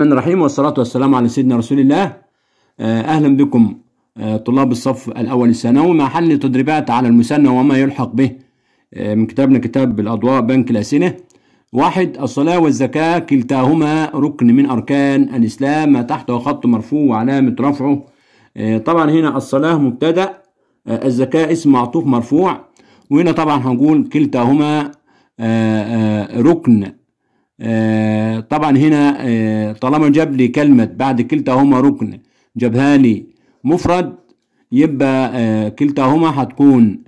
الرحمن الرحيم والصلاة والسلام على سيدنا رسول الله آه، أهلا بكم آه، طلاب الصف الأول الثانوي مع حل تدريبات على المثنى وما يلحق به آه، من كتابنا كتاب الأضواء بنك الأسئلة واحد الصلاة والزكاة كلتاهما ركن من أركان الإسلام ما تحته خط مرفوع وعلامة رفعه طبعا هنا الصلاة مبتدأ الزكاة اسم معطوف مرفوع وهنا طبعا هنقول كلتاهما ركن آه، طبعا هنا آه، طالما جاب لي كلمة بعد كلتاهما ركن جابها لي مفرد يبقى آه، كلتاهما هتكون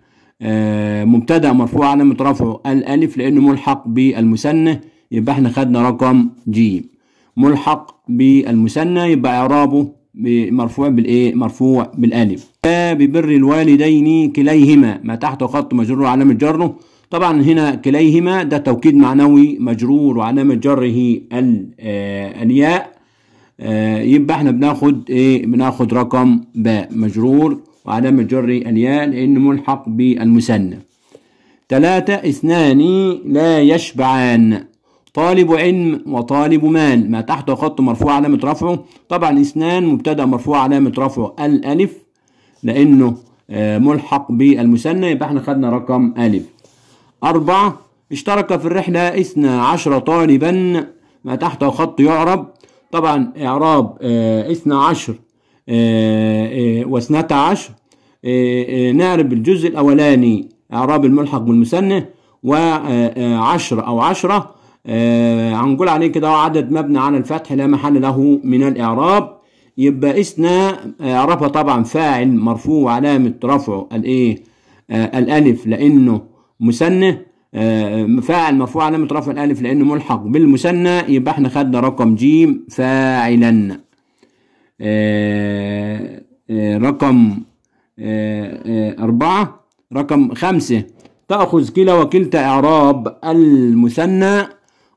مبتدأ مرفوع علامة رفعه الألف لأنه ملحق بالمثنى يبقى احنا خدنا رقم ج ملحق بالمثنى يبقى إعرابه مرفوع بالإيه؟ مرفوع بالألف ببر الوالدين كليهما ما تحت خط مجرور علامة جره طبعا هنا كليهما ده توكيد معنوي مجرور وعلامة جره آه، الياء آه، يبقى احنا بناخد ايه بناخد رقم باء مجرور وعلامة جر الياء لأنه ملحق بالمثنى ثلاثة اثنان لا يشبعان طالب علم وطالب مال ما تحت خط مرفوع علامة رفعه طبعا اثنان مبتدأ مرفوع علامة رفعه الألف لأنه آه، ملحق بالمثنى يبقى احنا خدنا رقم ألف أربعة اشترك في الرحلة اثنا عشر طالبا ما تحت خط يعرب طبعا إعراب آه، اثنا عشر آه، آه، واثنتا عشر نعرب الجزء الأولاني إعراب الملحق بالمثنى وعشر أو عشرة هنقول عليه كده عدد مبني على الفتح لا محل له من الإعراب يبقى إثنى إعرابها طبعا فاعل مرفوع علامة رفعه الإيه الألف لأنه مثنى آه، فاعل مرفوع علامة رفع الألف لأنه ملحق بالمثنى يبقى احنا خدنا رقم جيم فاعلا آه، آه، رقم أربعة رقم خمسة تأخذ كلا وكلتا إعراب المثنى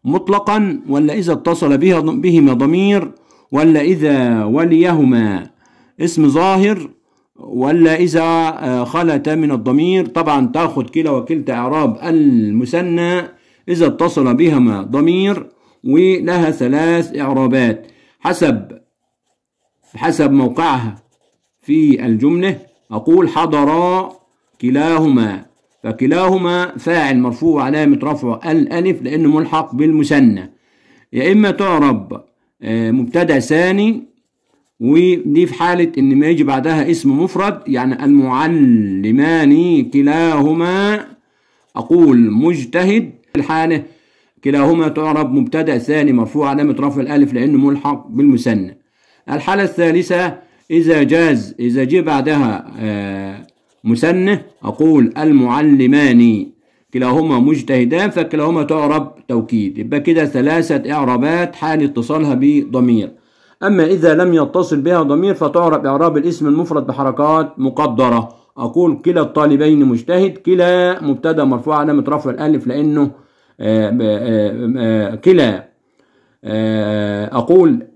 مطلقا ولا إذا اتصل بهما ضمير ولا إذا وليهما اسم ظاهر ولا إذا آه، خلت من الضمير طبعا تأخذ كلا وكلتا إعراب المثنى إذا اتصل بهما ضمير ولها ثلاث إعرابات حسب حسب موقعها في الجملة أقول حضرا كلاهما فكلاهما فاعل مرفوع علامة رفع الألف لأنه ملحق بالمثنى يا إما تعرب آه، مبتدأ ثاني ودي في حالة إن ما يجي بعدها اسم مفرد يعني المعلمان كلاهما أقول مجتهد الحالة كلاهما تعرب مبتدأ ثاني مرفوع علامة رفع الألف لأنه ملحق بالمثنى الحالة الثالثة إذا جاز إذا جه بعدها آه، مثنى أقول المعلمان كلاهما مجتهدان فكلاهما تعرب توكيد يبقى كده ثلاثة إعرابات حال اتصالها بضمير أما إذا لم يتصل بها ضمير فتعرب إعراب الاسم المفرد بحركات مقدرة أقول كلا الطالبين مجتهد كلا مبتدأ مرفوع علامة رفع الألف لأنه آآ آه، آآ آه، آه، كلا أقول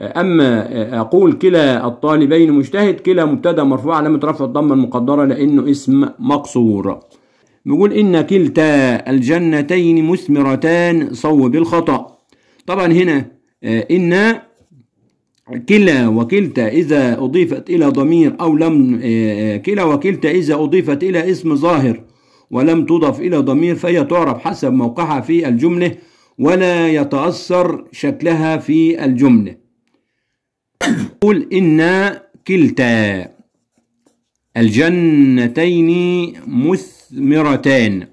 أما أقول كلا الطالبين مجتهد كلا مبتدأ مرفوع علامة رفع الضمة المقدرة لأنه اسم مقصور بيقول إن كلتا الجنتين مثمرتان صوب الخطأ طبعا هنا إن كلا وكلتا إذا أضيفت إلى ضمير أو لم آه، آه، كلا وكلتا إذا أضيفت إلى اسم ظاهر ولم تضف إلى ضمير فهي تعرب حسب موقعها في الجملة ولا يتأثر شكلها في الجملة قل إن كلتا الجنتين مثمرتان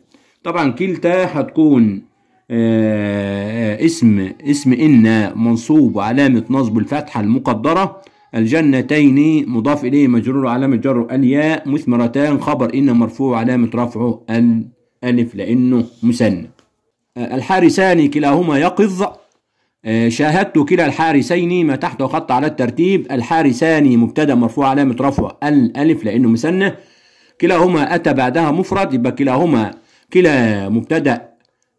طبعا كلتا هتكون آه، اسم اسم إن منصوب وعلامة نصب الفتحة المقدرة الجنتين مضاف إليه مجرور علامة جر الياء مثمرتان خبر إن مرفوع علامة رفعه الألف لأنه مسن آه، الحارسان كلاهما يقظ آه، شاهدت كلا الحارسين ما تحت خط على الترتيب الحارسان مبتدا مرفوع علامة رفعه الألف لأنه مسنة كلاهما أتى بعدها مفرد يبقى كلاهما كلا مبتدا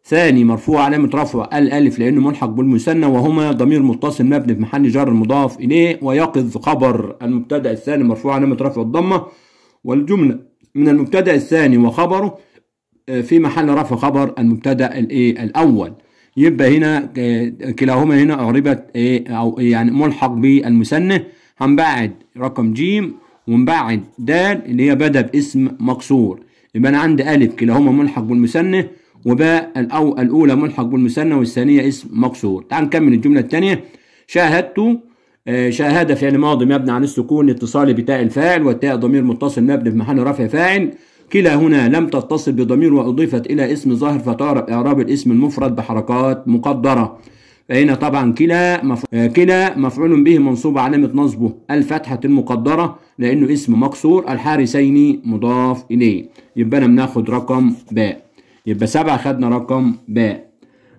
ثاني مرفوع علامة رفع الألف لأنه ملحق بالمثنى وهما ضمير متصل مبني في محل جر مضاف إليه ويقظ خبر المبتدأ الثاني مرفوع علامة رفع الضمة والجملة من المبتدأ الثاني وخبره آه، في محل رفع خبر المبتدأ الإيه الأول يبقى هنا آه، كلاهما هنا أعربت إيه أو إيه؟ يعني ملحق بالمثنى هنبعد رقم جيم ونبعد دال اللي هي بدأ باسم مكسور يبقى أنا عندي ألف كلاهما ملحق بالمثنى وباء الأو الأولى ملحق بالمثنى والثانية اسم مكسور تعال نكمل الجملة الثانية شاهدت آه، شاهد فعل ماضي مبني على السكون الاتصالي بتاء الفاعل والتاء ضمير متصل مبني في محل رفع فاعل كلا هنا لم تتصل بضمير وأضيفت إلى اسم ظاهر فتعرب إعراب الاسم المفرد بحركات مقدرة فهنا طبعا كلا آه، كلا مفعول به منصوب علامة نصبه الفتحة المقدرة لأنه اسم مكسور الحارسين مضاف إليه يبقى أنا بناخد رقم باء يبقى سبعة خدنا رقم باء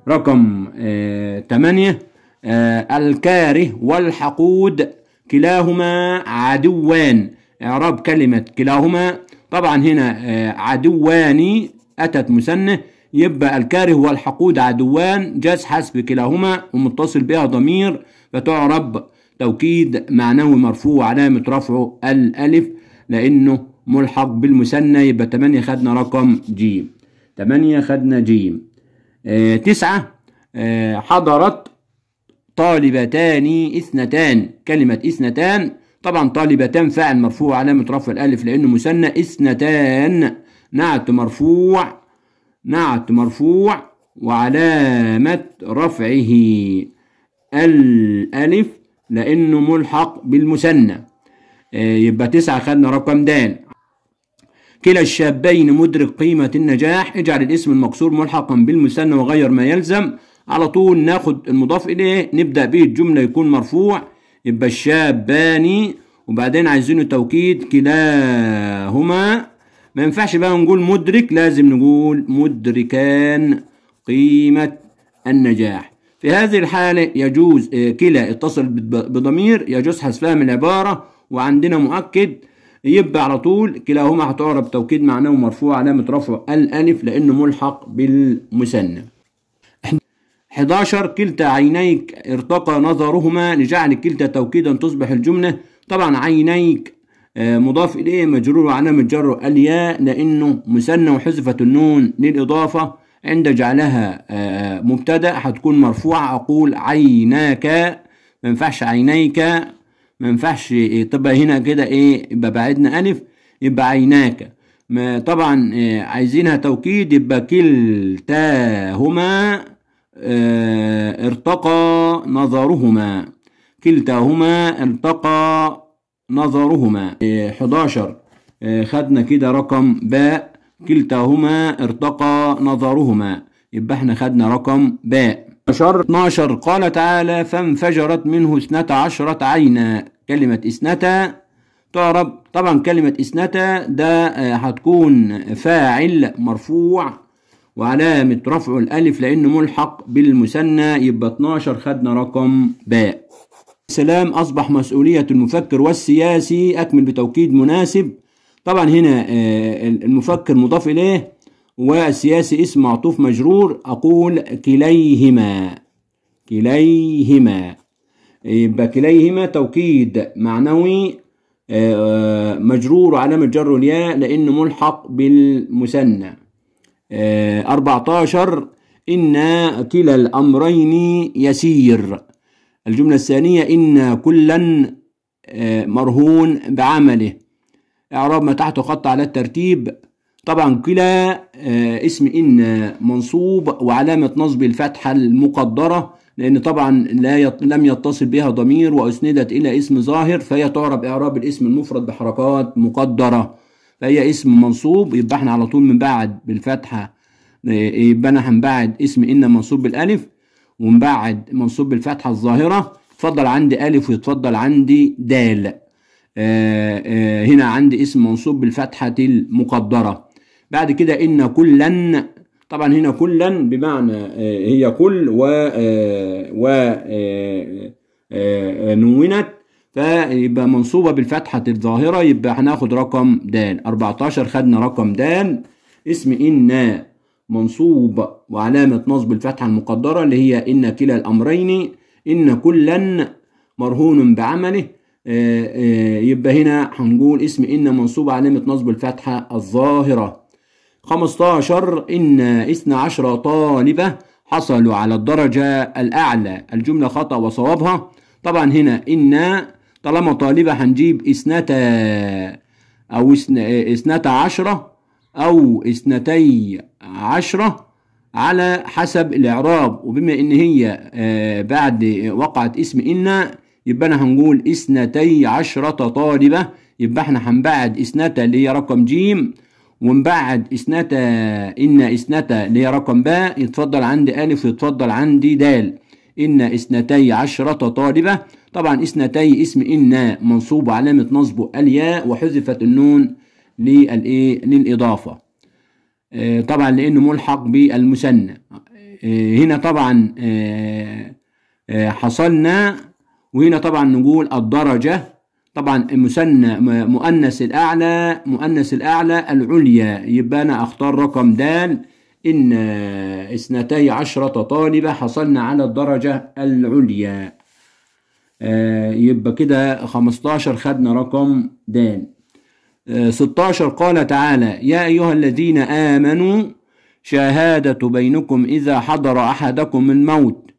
رقم آه، تمانية آه، الكاره والحقود كلاهما عدوان إعراب كلمة كلاهما طبعا هنا آه، عدوان أتت مثنى يبقى الكاره والحقود عدوان جاز حسب كلاهما ومتصل بها ضمير فتعرب توكيد معناه مرفوع علامة رفعه الألف لأنه ملحق بالمثنى يبقى تمانية خدنا رقم ج تمانية خدنا جيم آه تسعة آه حضرت طالبتان اثنتان كلمة اثنتان طبعا طالبتان فاعل مرفوع علامة رفع الألف لأنه مثنى اثنتان نعت مرفوع نعت مرفوع وعلامة رفعه الألف لأنه ملحق بالمثنى آه، يبقى تسعة خدنا رقم د كلا الشابين مدرك قيمة النجاح اجعل الاسم المكسور ملحقا بالمثنى وغير ما يلزم على طول ناخد المضاف إليه نبدأ به الجملة يكون مرفوع يبقى الشابان وبعدين عايزينه توكيد كلاهما ما ينفعش بقى نقول مدرك لازم نقول مدركان قيمة النجاح في هذه الحالة يجوز آه، كلا اتصل بضمير يجوز حذفها من العبارة وعندنا مؤكد يبقى على طول كلاهما هتعرب توكيد معناه مرفوع علامة رفع الألف لأنه ملحق بالمثنى 11 كلتا عينيك ارتقى نظرهما لجعل كلتا توكيدا تصبح الجملة طبعا عينيك آه، مضاف إليه مجرور وعلامة جره الياء لأنه مثنى وحذفت النون للإضافة عند جعلها آه، مبتدأ هتكون مرفوعة أقول عيناك ما ينفعش عينيك ما ينفعش تبقى هنا كده ايه يبقى بعدنا الف يبقى عيناك ما طبعا آه، عايزينها توكيد يبقى كلتاهما إيه ارتقى نظرهما كلتاهما ارتقى نظرهما إيه 11 إيه خدنا كده رقم باء كلتاهما ارتقى نظرهما يبقى احنا خدنا رقم باء عشر 12 قال تعالى فانفجرت منه اثنتا عشرة عينا كلمة اثنتا تعرب طبعا كلمة اثنتا ده آه، هتكون فاعل مرفوع وعلامة رفعه الألف لأنه ملحق بالمثنى يبقى 12 خدنا رقم باء السلام أصبح مسؤولية المفكر والسياسي أكمل بتوكيد مناسب طبعا هنا آه، المفكر مضاف إليه وسياسي اسم معطوف مجرور أقول كليهما كليهما يبقى كليهما توكيد معنوي آه، مجرور علامة جر الياء لأنه ملحق بالمثنى 14 آه، إن كلا الأمرين يسير الجملة الثانية إن كلا آه، مرهون بعمله إعراب ما تحته خط على الترتيب طبعا كلا آه، اسم إن منصوب وعلامة نصب الفتحة المقدرة لأن طبعا لا يط... لم يتصل بها ضمير وأسندت إلى اسم ظاهر فهي تعرب إعراب الاسم المفرد بحركات مقدرة فهي اسم منصوب يبقى احنا على طول بعد بالفتحة آه، يبقى أنا هنبعد اسم إن منصوب بالألف ونبعد منصوب بالفتحة الظاهرة يتفضل عندي ألف ويتفضل عندي دال آآ آه، آآ هنا عندي اسم منصوب بالفتحة المقدرة بعد كده إن كلا طبعا هنا كلا بمعنى آه، هي كل و آه، و آه، نونت فيبقى منصوبة بالفتحة الظاهرة يبقى هناخد رقم د 14 خدنا رقم د اسم إن منصوب وعلامة نصب الفتحة المقدرة اللي هي إن كلا الأمرين إن كلا مرهون بعمله يبقى هنا هنقول اسم إن منصوب علامة نصب الفتحة الظاهرة 15 إن 12 طالبة حصلوا على الدرجة الأعلى الجملة خطأ وصوابها طبعا هنا إن طالما طالبة هنجيب إثنتا أو إثنتا عشرة أو إثنتي عشرة على حسب الإعراب وبما إن هي آه، بعد وقعت اسم إن يبقى أنا هنقول إثنتي عشرة طالبة يبقى إحنا هنبعد إثنتا اللي هي رقم جيم ومن بعد اثنتا ان اثنتا اللي هي رقم باء يتفضل عندي الف يتفضل عندي دال ان اثنتي عشرة طالبة طبعا اثنتي اسم ان منصوب وعلامه نصبه الياء وحذفت النون للايه للاضافة آه، طبعا لانه ملحق بالمثنى آه، هنا طبعا آه، حصلنا وهنا طبعا نقول الدرجة طبعا مثنى مؤنث الاعلى مؤنث الاعلى العليا يبقى انا اختار رقم د ان آه، اثنتي عشرة طالبة حصلنا على الدرجة العليا آه، يبقى كده 15 خدنا رقم د 16 آه، قال تعالى يا أيها الذين آمنوا شهادة بينكم إذا حضر أحدكم الموت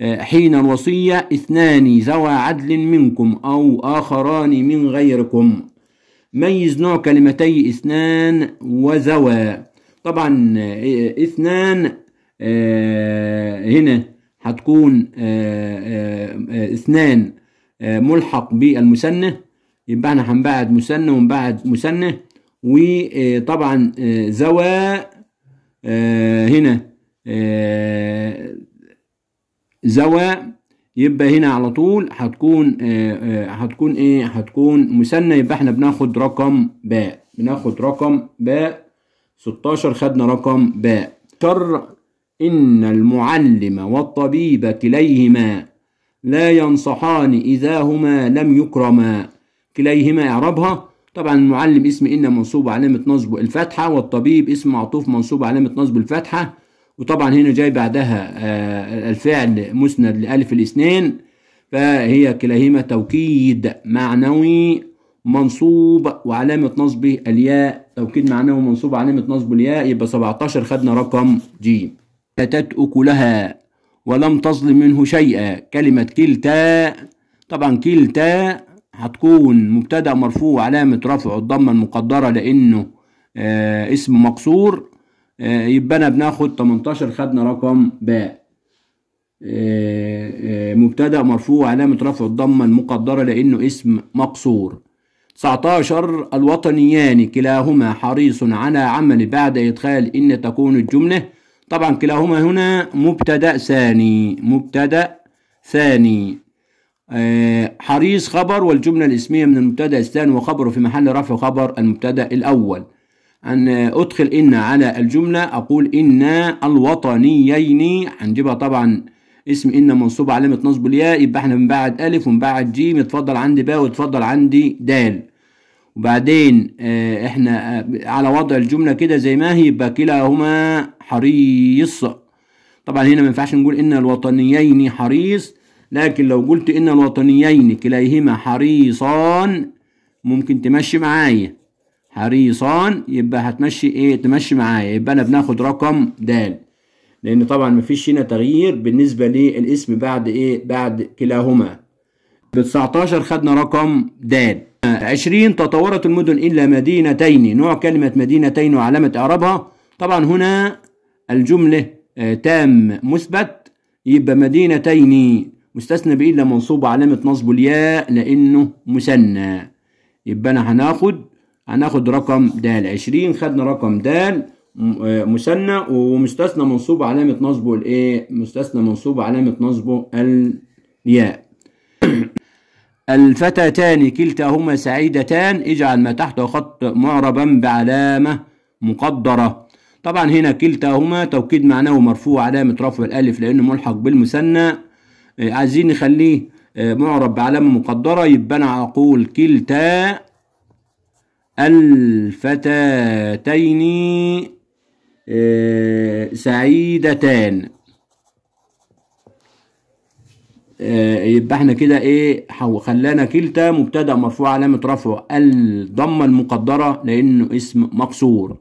آه، حين الوصية اثنان ذوى عدل منكم أو آخران من غيركم ميز نوع كلمتي اثنان وذوى طبعا آه، اثنان آه، هنا هتكون اثنان ملحق بالمثنى يبقى احنا هنبعد مثنى ونبعد مثنى وطبعا ذوى هنا ذوى يبقى هنا على طول هتكون آه، آه، هتكون ايه هتكون مثنى يبقى احنا بناخد رقم باء بناخد رقم باء 16 خدنا رقم باء شر ان المعلم والطبيب كليهما لا ينصحان اذا هما لم يكرما كليهما اعرابها طبعا المعلم اسم ان منصوب علامه نصبه الفتحه والطبيب اسم معطوف منصوب علامه نصب الفتحه وطبعا هنا جاي بعدها آه، الفعل مسند لألف الاثنين فهي كلاهما توكيد معنوي منصوب وعلامة نصبه الياء توكيد معنوي منصوب وعلامة نصبه الياء يبقى 17 خدنا رقم ج أتت أكلها ولم تظلم منه شيئا كلمة كلتا طبعا كلتا هتكون مبتدأ مرفوع علامة رفعه الضمة المقدرة لأنه آه اسم مقصور آه، يبقى انا بناخد 18 خدنا رقم باء آه، آه، مبتدا مرفوع علامه رفع الضمه المقدره لانه اسم مقصور 19 الوطنيان كلاهما حريص على عمل بعد ادخال ان تكون الجمله طبعا كلاهما هنا مبتدا ثاني مبتدا ثاني حريص خبر والجمله الاسميه من المبتدا الثاني وخبره في محل رفع خبر المبتدا الاول أن أدخل إن على الجملة أقول إن الوطنيين هنجيبها طبعا اسم إن منصوب علامة نصب الياء يبقى إحنا بعد ألف بعد جيم اتفضل عندي باء واتفضل عندي دال وبعدين آه، إحنا آه، على وضع الجملة كده زي ما هي يبقى كلاهما حريص طبعا هنا ما ينفعش نقول إن الوطنيين حريص لكن لو قلت إن الوطنيين كليهما حريصان ممكن تمشي معايا حريصان يبقى هتمشي ايه تمشي معايا يبقى انا بناخد رقم د لان طبعا مفيش هنا تغيير بالنسبه للاسم بعد ايه بعد كلاهما ب 19 خدنا رقم د 20 تطورت المدن الا مدينتين نوع كلمه مدينتين وعلامه اعرابها طبعا هنا الجمله آه، تام مثبت يبقى مدينتين مستثنى بالا منصوب علامه نصب الياء لانه مثنى يبقى انا هناخد هناخد رقم د 20 خدنا رقم د مثنى آه، ومستثنى منصوب علامة نصبه الايه مستثنى منصوب علامة نصبه الياء الفتاتان كلتاهما سعيدتان اجعل ما تحته خط معربا بعلامة مقدرة طبعا هنا كلتاهما توكيد معناه مرفوع علامة رفع الألف لأنه ملحق بالمثنى آه، عايزين نخليه آه، معرب بعلامة مقدرة يبقى أنا هقول كلتا الفتاتين آه، سعيدتان آه، يبقى احنا كده ايه خلانا كلتا مبتدا مرفوع علامه رفع الضمه المقدره لانه اسم مقصور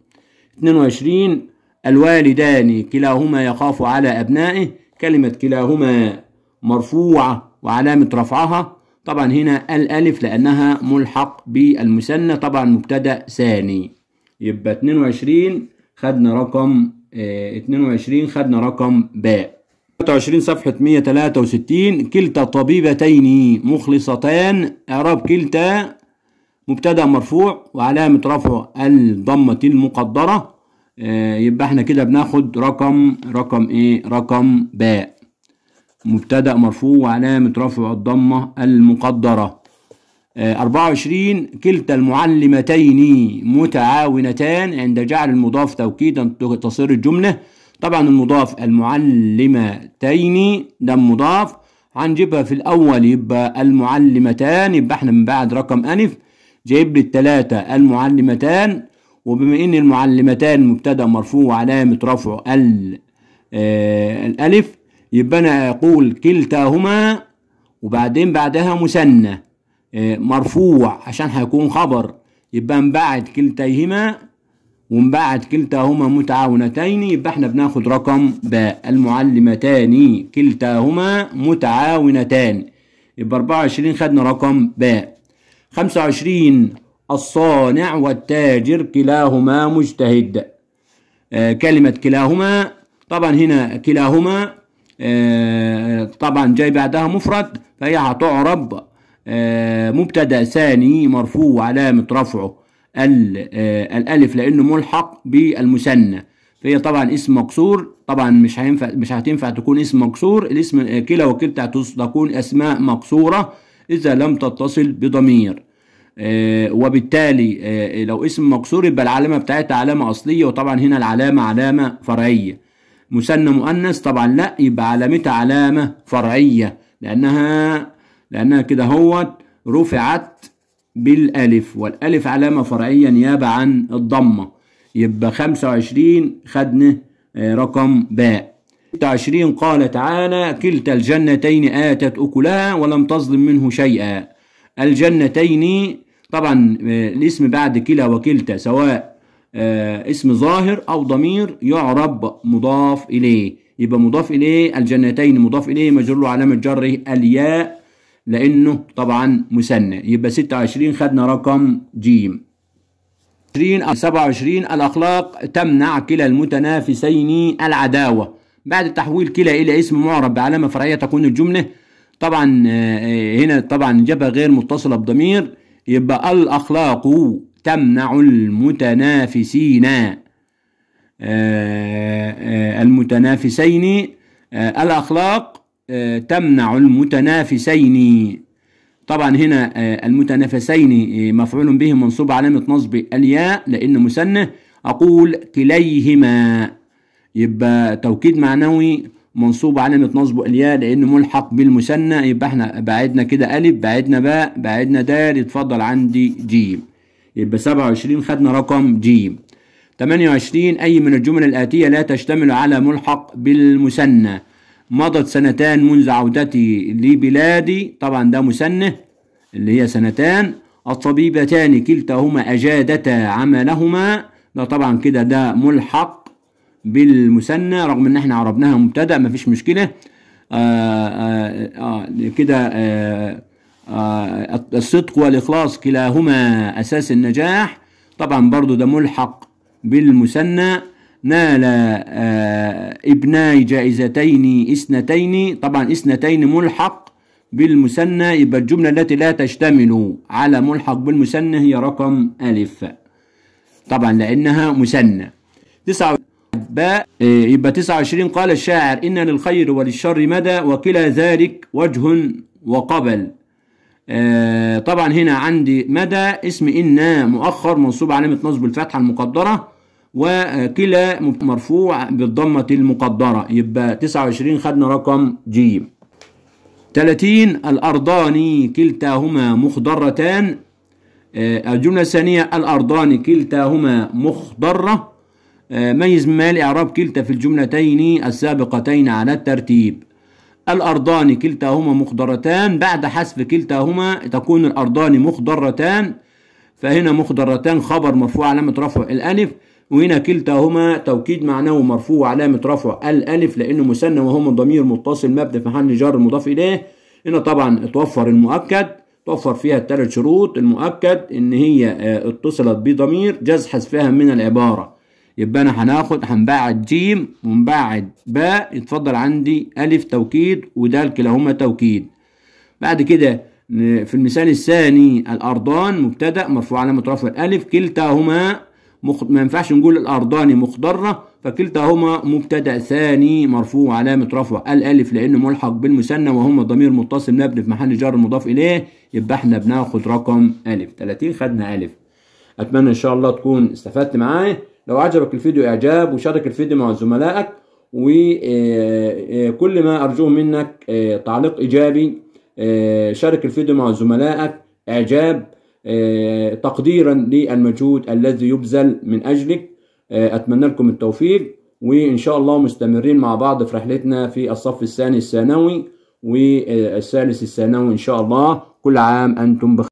22 الوالدان كلاهما يخاف على ابنائه كلمه كلاهما مرفوعه وعلامه رفعها طبعا هنا الألف لأنها ملحق بالمثنى طبعا مبتدأ ثاني يبقى 22 خدنا رقم اه 22 خدنا رقم باء 23 صفحة 163 كلتا طبيبتين مخلصتان إعراب كلتا مبتدأ مرفوع وعلامة رفعه الضمة المقدرة اه يبقى احنا كده بناخد رقم رقم ايه رقم باء مبتدأ مرفوع وعلامة رفع الضمة المقدرة 24 آه، كلتا المعلمتين متعاونتان عند جعل المضاف توكيدا تصير الجملة طبعا المضاف المعلمتين ده مضاف هنجيبها في الأول يبقى المعلمتان يبقى احنا من بعد رقم ألف جايب لي التلاتة المعلمتان وبما إن المعلمتان مبتدأ مرفوع وعلامة رفعه ال آه، الألف يبقى انا اقول كلتاهما وبعدين بعدها مثنى آه، مرفوع عشان هيكون خبر يبقى من بعد كلتيهما ومن بعد كلتاهما متعاونتين يبقى احنا بناخد رقم باء المعلمتان كلتاهما متعاونتان يبقى 24 خدنا رقم باء 25 الصانع والتاجر كلاهما مجتهد آه كلمة كلاهما طبعا هنا كلاهما آه، طبعا جاي بعدها مفرد فهي هتعرب آه، مبتدا ثاني مرفوع علامة رفعه آه، الألف لأنه ملحق بالمثنى فهي طبعا اسم مكسور طبعا مش هينفع مش هتنفع تكون اسم مكسور الاسم كلا وكلا تكون أسماء مكسورة إذا لم تتصل بضمير وبالتالي لو اسم مكسور يبقى العلامة بتاعتها علامة أصلية وطبعا هنا العلامة علامة فرعية مثنى مؤنث طبعا لا يبقى علامتها علامة فرعية لأنها لأنها كده اهوت رفعت بالألف والألف علامة فرعية نيابة عن الضمة يبقى 25 خدنا آه، رقم باء 26 قال تعالى كلتا الجنتين آتت أكلها ولم تظلم منه شيئا الجنتين طبعا آه، الاسم بعد كلا وكلتا سواء آه، اسم ظاهر أو ضمير يعرب مضاف إليه يبقى مضاف إليه الجنتين مضاف إليه مجرور وعلامة علامة جره الياء لأنه طبعا مثنى يبقى 26 خدنا رقم جيم 20 27 الأخلاق تمنع كلا المتنافسين العداوة بعد تحويل كلا إلى اسم معرب بعلامة فرعية تكون الجملة طبعا آه، آه، هنا طبعا جبهة غير متصلة بضمير يبقى الأخلاق تمنع المتنافسين آه، آه، المتنافسين آه، الأخلاق تمنع المتنافسين طبعا هنا المتنافسين مفعول به منصوب علامة نصب الياء لأن مسنه أقول كليهما يبقى توكيد معنوي منصوب علامة نصب الياء لأنه ملحق بالمثنى يبقى احنا بعدنا كده ألف بعدنا باء بعدنا دال اتفضل عندي جيم يبقى 27 خدنا رقم ج 28 أي من الجمل الآتية لا تشتمل على ملحق بالمثنى مضت سنتان منذ عودتي لبلادي طبعا ده مثنى اللي هي سنتان الطبيبتان كلتاهما أجادتا عملهما ده طبعا كده ده ملحق بالمثنى رغم ان احنا عربناها مبتدأ مفيش مشكلة آآ آه، آآ آه، آآ آه، كده آه، الصدق والإخلاص كلاهما أساس النجاح طبعا برضو ده ملحق بالمثنى نال آه، ابناي جائزتين اثنتين طبعا اثنتين ملحق بالمثنى يبقى الجملة التي لا تشتمل على ملحق بالمثنى هي رقم ألف طبعا لأنها مثنى تسعة باء آه، يبقى 29 قال الشاعر إن للخير وللشر مدى وكلا ذلك وجه وقبل آه، طبعا هنا عندي مدى اسم إن مؤخر منصوب علامة نصب الفتحة المقدرة وكلا مرفوع بالضمة المقدرة يبقى 29 خدنا رقم ج 30 الأرضان كلتاهما مخضرتان آه، الجملة الثانية الأرضان كلتاهما مخضرة آه، ميز مال إعراب كلتا في الجملتين السابقتين على الترتيب الأرضان كلتاهما مخضرتان بعد حذف كلتاهما تكون الأرضان مخضرتان فهنا مخضرتان خبر مرفوع علامة رفع الألف وهنا كلتاهما توكيد معناه مرفوع علامة رفع الألف لأنه مثنى وهما ضمير متصل مبدأ في محل جر مضاف إليه هنا طبعا اتوفر المؤكد توفر فيها الثلاث شروط المؤكد إن هي آه، اتصلت بضمير جاز حذفها من العبارة يبقى انا هناخد هنبعد جيم ونبعد باء يتفضل عندي الف توكيد ودال كلاهما توكيد بعد كده في المثال الثاني الأرضان مبتدأ مرفوع علامة رفع الألف كلتاهما مخ... ما ينفعش نقول الأرضان مخضرة فكلتاهما مبتدأ ثاني مرفوع علامة رفع الألف لأنه ملحق بالمثنى وهما ضمير متصل مبني في محل جر مضاف إليه يبقى احنا بناخد رقم ألف 30 خدنا ألف أتمنى إن شاء الله تكون استفدت معايا لو عجبك الفيديو اعجاب وشارك الفيديو مع زملائك وكل آه، آه، ما ارجوه منك آه، تعليق ايجابي شارك الفيديو مع زملائك اعجاب تقديرا للمجهود الذي يبذل من اجلك اتمنى لكم التوفيق وان شاء الله مستمرين مع بعض في رحلتنا في الصف الثاني الثانوي والثالث الثانوي ان شاء الله كل عام انتم بخير